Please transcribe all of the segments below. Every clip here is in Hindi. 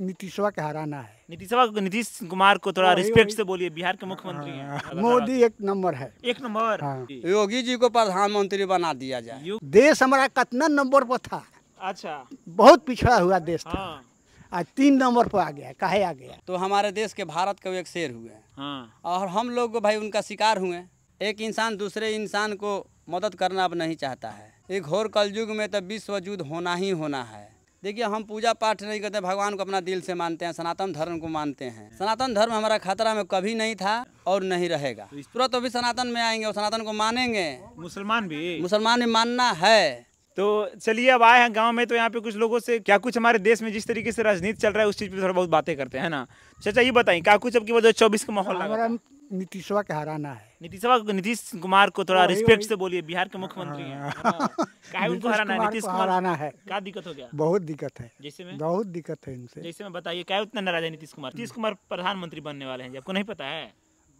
नीतीशवा के हराना है नीतीशवा नीतीश कुमार को थोड़ा रिस्पेक्ट हाँ, से बोलिए बिहार के मुख्यमंत्री हाँ, हैं हाँ, मोदी एक नंबर है एक नंबर हाँ। योगी जी को प्रधानमंत्री बना दिया जाए देश हमारा कितना नंबर पर था अच्छा बहुत पिछड़ा हुआ देश था आज तीन नंबर पर आ गया कहे आ गया तो हमारे देश के भारत के एक शेर हुए और हम लोग भाई उनका शिकार हुए एक इंसान दूसरे इंसान को मदद करना अब नहीं चाहता है एक घोर कलयुग में तो विश्व वजूद होना ही होना है देखिए हम पूजा पाठ नहीं करते भगवान को अपना दिल से मानते हैं सनातन धर्म को मानते हैं सनातन धर्म हमारा खतरा में कभी नहीं था और नहीं रहेगा तो तुरंत तो भी सनातन में आएंगे और सनातन को मानेंगे मुसलमान भी मुसलमान भी मानना है तो चलिए अब आए हैं गांव में तो यहाँ पे कुछ लोगों से क्या कुछ हमारे देश में जिस तरीके से राजनीति चल रहा है उस चीज़ पे थोड़ा बहुत बातें करते हैं ना चाचा ये बताए क्या कुछ अब की वजह चौबीस का माहौल नीतीशवा के हराना है नीतीश नीतीश कुमार को थोड़ा रिस्पेक्ट हाँ, से बोलिए बिहार के मुख्यमंत्री हैं हाँ। हाँ। उनको हराना है नीतीश कुमार हराना है क्या दिक्कत हो गया बहुत दिक्कत है जैसे में बहुत दिक्कत है इनसे जैसे में बताइए क्या उतना नाराज है नीतीश कुमार नीतीश कुमार प्रधानमंत्री बनने वाले हैं आपको नहीं पता है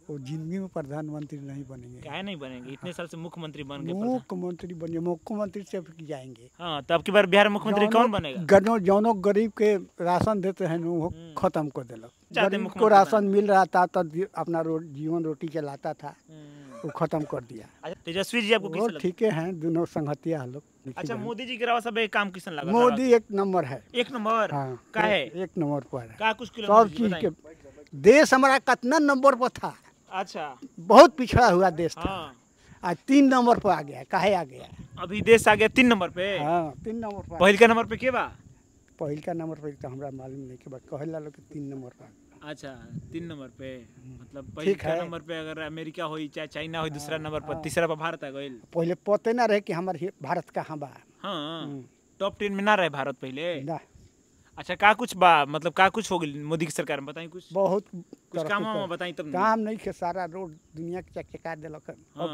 वो जिंदगी में प्रधानमंत्री नहीं बनेंगे क्या नहीं बनेंगे इतने साल से मुख्यमंत्री बन गए मुख्यमंत्री बने मुख्यमंत्री से जाएंगे हाँ तो की बार बिहार मुख्यमंत्री कौन बनेगा गनो जौनो गरीब के राशन देते हैं वो हम्म। खत्म कर दिलो को राशन मिल रहा था तो अपना जीवन रोटी चलाता था हम्म। वो खत्म कर दिया अच्छा, तेजस्वी जी आपको ठीक है दोनों संगतिया हम लोग अच्छा मोदी जी के अलावा सब एक काम किसान लगा मोदी एक नंबर है एक नंबर हाँ, का है एक नंबर पर है का कुछ सब चीज के देश हमारा कितना नंबर पर था अच्छा बहुत पिछड़ा हुआ देश था हाँ। आज तीन नंबर पर आ गया काहे आ गया अभी देश आ गया तीन नंबर पे हाँ तीन नंबर पर पहले का नंबर पे के बा पहल का नंबर पे तो हमारा मालूम नहीं के बा कहे ला लोग तीन नंबर पर अच्छा तीन नंबर पे मतलब पहले का नंबर पे अगर अमेरिका हो चाहे चाइना हो दूसरा हाँ, नंबर पर हाँ। तीसरा पर भारत आ गइल पहले पते ना रहे कि हमारे भारत कहाँ बा हाँ टॉप हम्म। टेन में ना रहे भारत पहले ना अच्छा का कुछ बा मतलब का कुछ हो गई मोदी की सरकार में बताई कुछ बहुत कुछ काम हम बताई तब काम नहीं के सारा रोड दुनिया के चकचका देलक हां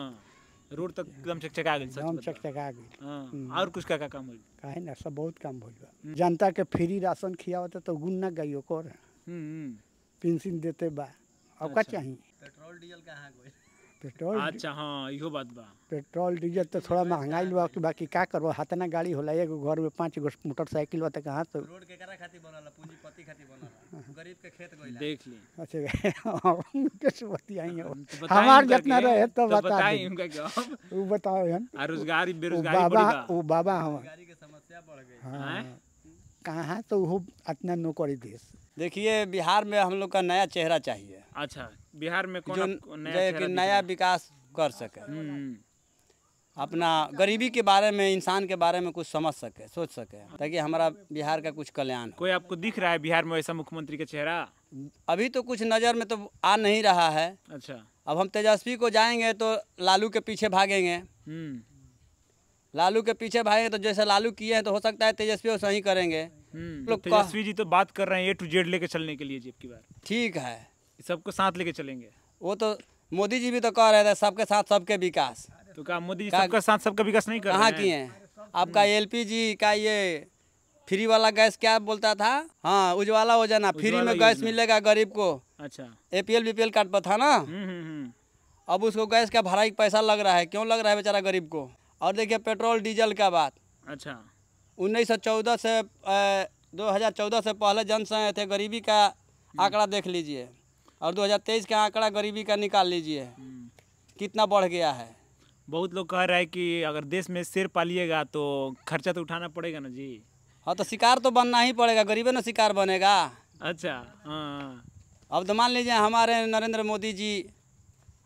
रोड तक एकदम चकचका गई एकदम चकचका गई हाँ, हम्म। और कुछ का, का काम होई काहे ना सब बहुत काम होई बा हम्म। जनता के फ्री राशन खियावत तो गुण ना गई ओकर हम्म, पेंशन देते बा अब का अच्छा। चाहिए पेट्रोल डीजल कहाँ गई पेट्रोल अच्छा हाँ इहो बात बा पेट्रोल डीजल तो थोड़ा महंगाई बा कि बाकी करो हाथ ना गाड़ी होला एगो घर में पांच गो मोटरसाइकिल बा त तो रोड के करा खातिर बनाला पूंजीपति खाती बनाला हाँ। गरीब के खेत गइला देख ली अच्छा कैसे बती हो हमार जितना रहे तो, तो बता बताई उनका क्या वो बताओ हन रोजगारी बेरोजगारी वो बाबा हम रोजगारी के समस्या बढ़ गई हां कहां तो वो इतना नौकरी देखिए बिहार में हम लोग का नया चेहरा चाहिए अच्छा बिहार में कौन जो नया, कि नया विकास कर सके हम्म। अपना गरीबी के बारे में इंसान के बारे में कुछ समझ सके सोच सके ताकि हमारा बिहार का कुछ कल्याण कोई आपको दिख रहा है बिहार में ऐसा मुख्यमंत्री का चेहरा अभी तो कुछ नज़र में तो आ नहीं रहा है अच्छा अब हम तेजस्वी को जाएंगे तो लालू के पीछे भागेंगे हम्म। लालू के पीछे भागेंगे तो जैसे लालू किए हैं तो हो सकता है तेजस्वी वैसा ही करेंगे हम्म। तो तेजस्वी जी तो बात कर रहे हैं ए टू जेड लेके चलने के लिए जी की बार ठीक है सबको साथ लेके चलेंगे वो तो मोदी जी भी तो कह रहे थे सबके साथ सबके विकास तो क्या मोदी जी सबका साथ सबका विकास नहीं कर कहाँ किए आपका एलपीजी का ये फ्री वाला गैस क्या बोलता था हाँ उज्वाला योजना फ्री में गैस मिलेगा गरीब को अच्छा एपीएल बीपीएल कार्ड पर था ना हम्म, हम्म, हम्म। अब उसको गैस का भराई पैसा लग रहा है क्यों लग रहा है बेचारा गरीब को और देखिए पेट्रोल डीजल का बात अच्छा चौदह से चौदह से पहले जनसंख्या थे गरीबी का आंकड़ा देख लीजिए और 2023 का आंकड़ा गरीबी का निकाल लीजिए कितना बढ़ गया है बहुत लोग कह रहा है कि अगर देश में सिर पालिएगा तो खर्चा तो उठाना पड़ेगा ना जी हाँ तो शिकार तो बनना ही पड़ेगा गरीबे ना शिकार बनेगा अच्छा हाँ अब तो मान लीजिए हमारे नरेंद्र मोदी जी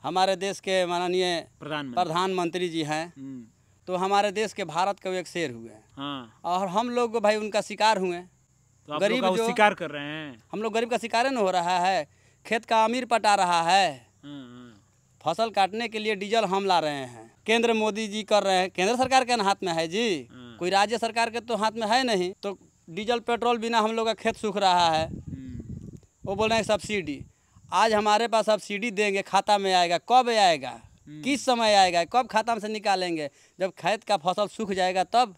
हमारे देश के माननीय प्रधानमंत्री प्रधानमंत्री जी हैं हम्म। तो हमारे देश के भारत के एक शेर हुए हाँ। और हम लोग भाई उनका शिकार हुए तो गरीब जो शिकार कर रहे हैं हम लोग गरीब का शिकार न हो रहा है खेत का अमीर पटा रहा है फसल काटने के लिए डीजल हम ला रहे हैं केंद्र मोदी जी कर रहे हैं केंद्र सरकार के हाथ में है जी हम्म। कोई राज्य सरकार के तो हाथ में है नहीं तो डीजल पेट्रोल बिना हम लोग का खेत सूख रहा है हम्म। वो बोल रहे हैं सब्सिडी आज हमारे पास सब्सिडी देंगे खाता में आएगा कब आएगा हम्म। किस समय आएगा कब खाता में से निकालेंगे जब खेत का फसल सूख जाएगा तब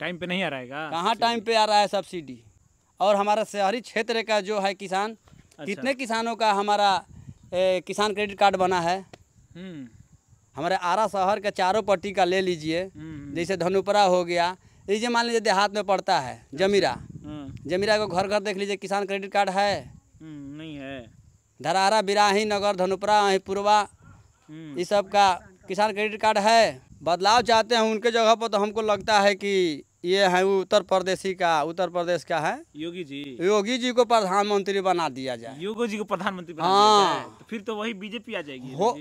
टाइम पे नहीं आ रहेगा कहाँ टाइम पे आ रहा है सब्सिडी और हमारा शहरी क्षेत्र का जो है किसान अच्छा। कितने किसानों का हमारा ए, किसान क्रेडिट कार्ड बना है हम्म। हमारे आरा शहर के चारों पट्टी का ले लीजिए हम्म, हम्म। जैसे धनुपरा हो गया ये मान लीजिए देहात में पड़ता है जमीरा हाँ। जमीरा को घर घर देख लीजिए किसान क्रेडिट कार्ड है नहीं है धरारा बिराही नगर धनुपरा पूर्वा ये सब का किसान क्रेडिट कार्ड है बदलाव चाहते हैं उनके जगह पर तो हमको लगता है कि ये है उत्तर प्रदेशी का उत्तर प्रदेश का है योगी जी योगी जी को प्रधानमंत्री बना दिया जाए योगी जी को प्रधानमंत्री हाँ तो फिर तो वही बीजेपी आ जाएगी हो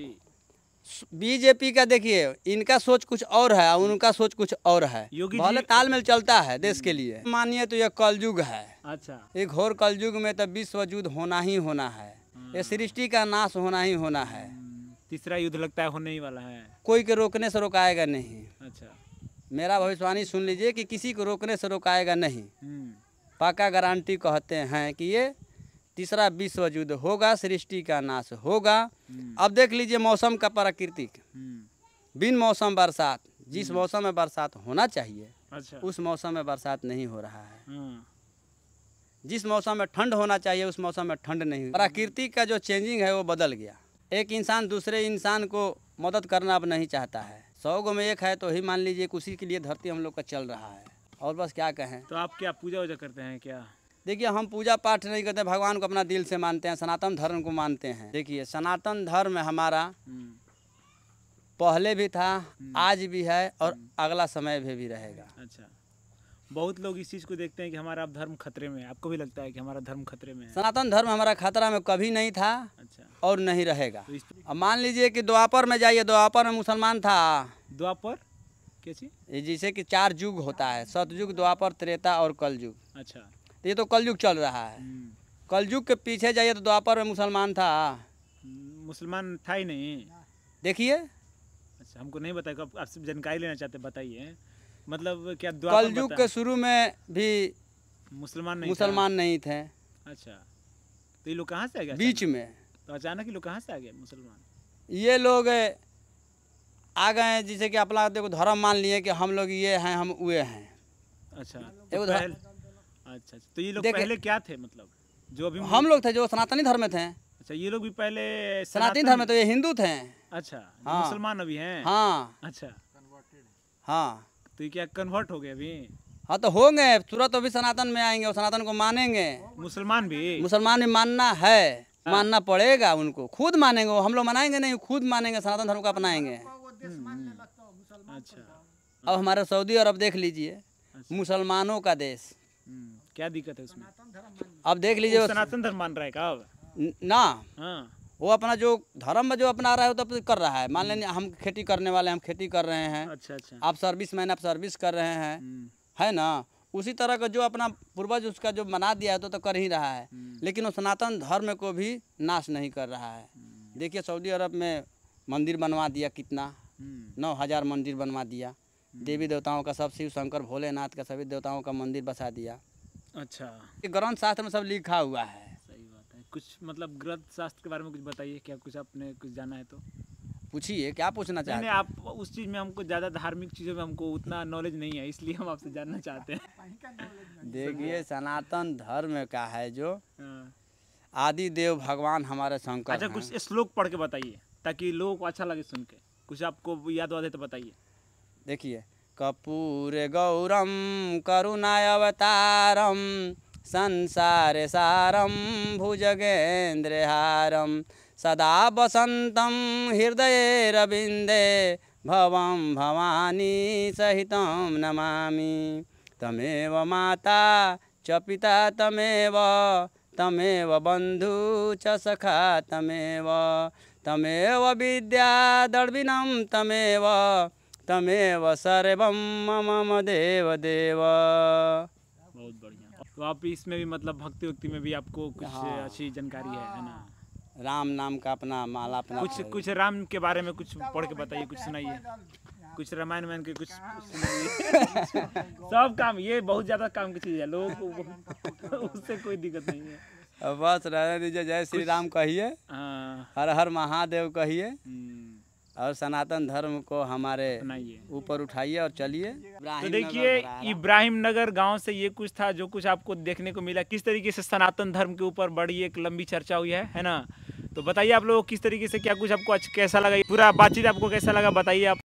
बीजेपी का देखिए इनका सोच कुछ और है उनका सोच कुछ और है योगी जी तालमेल चलता है देश के लिए मानिए तो यह कलयुग है अच्छा एक घोर कलयुग में तो विश्व युद्ध होना ही होना है ये हम्म। सृष्टि का नाश होना ही होना है हम्म। तीसरा युद्ध लगता है होने ही वाला है कोई के रोकने से रोकाएगा नहीं अच्छा मेरा भविष्यवाणी सुन लीजिए कि किसी को रोकने से रोकाएगा नहीं हम्म। पाका गारंटी कहते हैं कि ये तीसरा विश्व युद्ध होगा सृष्टि का नाश होगा हम्म। अब देख लीजिए मौसम का प्राकृतिक हम्म। बिन मौसम बरसात जिस मौसम में बरसात होना चाहिए अच्छा। उस मौसम में बरसात नहीं हो रहा है जिस मौसम में ठंड होना चाहिए उस मौसम में ठंड नहीं प्राकृतिक का जो चेंजिंग है वो बदल गया एक इंसान दूसरे इंसान को मदद करना अब नहीं चाहता है सौ गो में एक है तो ही मान लीजिए उसी के लिए धरती हम लोग का चल रहा है और बस क्या कहें तो आप क्या पूजा वूजा करते हैं क्या देखिए हम पूजा पाठ नहीं करते भगवान को अपना दिल से मानते हैं सनातन धर्म को मानते हैं देखिए सनातन धर्म हमारा हम्म। पहले भी था हम्म। आज भी है और हम्म। अगला समय भी, भी रहेगा अच्छा बहुत लोग इस चीज़ को देखते हैं कि हमारा अब धर्म खतरे में है आपको भी लगता है कि हमारा धर्म खतरे में है सनातन धर्म हमारा खतरा में कभी नहीं था अच्छा और नहीं रहेगा तो अब मान लीजिए कि द्वापर में जाइए द्वापर में मुसलमान था द्वापर कैसी जैसे कि चार युग होता है सतयुग द्वापर त्रेता और कल अच्छा ये तो कल चल रहा है हम्म। कल के पीछे जाइए तो द्वापर में मुसलमान था हम्म, मुसलमान था ही नहीं देखिए अच्छा हमको नहीं बताया आप जानकारी लेना चाहते बताइए मतलब क्या कलयुग के शुरू में भी मुसलमान नहीं मुसलमान नहीं थे अच्छा तो ये लोग कहाँ से आ गए बीच में तो अचानक ही लोग कहाँ से आ गए मुसलमान ये लोग आ गए जैसे कि अपना देखो धर्म मान लिए कि हम लोग ये हैं हम वे हैं अच्छा देखो तो अच्छा, अच्छा तो ये लोग पहले क्या थे मतलब जो अभी हम लोग थे जो सनातनी धर्म में थे अच्छा ये लोग भी पहले सनातनी धर्म में तो ये हिंदू थे अच्छा हाँ मुसलमान अभी हैं हाँ अच्छा हाँ तो ये क्या कन्वर्ट हो गए अभी हाँ तो होंगे तुरंत अभी सनातन में आएंगे और सनातन को मानेंगे मुसलमान भी मुसलमान भी मानना है हाँ। मानना पड़ेगा उनको खुद मानेंगे हम लोग मनाएंगे नहीं खुद मानेंगे सनातन धर्म को अपनाएंगे अच्छा अब हमारे सऊदी अरब देख लीजिए अच्छा। मुसलमानों का देश हम्म, क्या दिक्कत है उसमें अब देख लीजिए सनातन धर्म मान रहा है ना हाँ वो अपना जो धर्म में जो अपना रहा है वो तो कर रहा है मान लेने हम खेती करने वाले हम खेती कर रहे हैं अच्छा अच्छा आप सर्विस मैन आप सर्विस कर रहे हैं हम्म। है ना उसी तरह का जो अपना पूर्वज उसका जो मना दिया है तो, तो कर ही रहा है हम्म। लेकिन वो सनातन धर्म को भी नाश नहीं कर रहा है हम्म। देखिए सऊदी अरब में मंदिर बनवा दिया कितना नौ हज़ार मंदिर बनवा दिया देवी देवताओं का सब शिव शंकर भोलेनाथ का सभी देवताओं का मंदिर बसा दिया अच्छा ग्रंथ शास्त्र में सब लिखा हुआ है कुछ मतलब ग्रंथ शास्त्र के बारे में कुछ बताइए क्या कुछ आपने कुछ जाना है तो पूछिए क्या पूछना चाहते हैं आप उस चीज़ में हमको ज़्यादा धार्मिक चीज़ों में हमको उतना नॉलेज नहीं है इसलिए हम आपसे जानना चाहते हैं देखिए सनातन धर्म का है जो हाँ। आदि देव भगवान हमारे शंकर अच्छा कुछ श्लोक पढ़ के बताइए ताकि लोगों को अच्छा लगे सुन के कुछ आपको याद वाद तो बताइए देखिए कपूर गौरम करुणा अवतारम संसार सारम भुजगेन्द्रहारम सदा वसत हृदय रविंदे भव भवानी सहित नमा तमेव माता च पिता तमेव तमेव बंधु च सखा तमेव तमेव विद्या दर्विनम तमेव तमेव सर्व मम देव देव तो आप इसमें भी मतलब भक्ति भक्ति में भी आपको कुछ हाँ। अच्छी जानकारी है है ना हाँ। राम नाम का अपना माला अपना कुछ कुछ राम के बारे में कुछ पढ़ के बताइए कुछ सुनाइए कुछ रामायण वायन के कुछ सब काम ये बहुत ज़्यादा काम की चीज़ है लोगों को उससे कोई दिक्कत नहीं है बस रहने दीजिए जय श्री राम कहिए हाँ। हर हर महादेव कहिए हम्म। और सनातन धर्म को हमारे ऊपर उठाइए और चलिए तो देखिए इब्राहिम नगर गांव से ये कुछ था जो कुछ आपको देखने को मिला किस तरीके से सनातन धर्म के ऊपर बड़ी एक लंबी चर्चा हुई है है ना तो बताइए आप लोग किस तरीके से क्या कुछ आपको अच्छा कैसा लगा पूरा बातचीत आपको कैसा लगा बताइए आप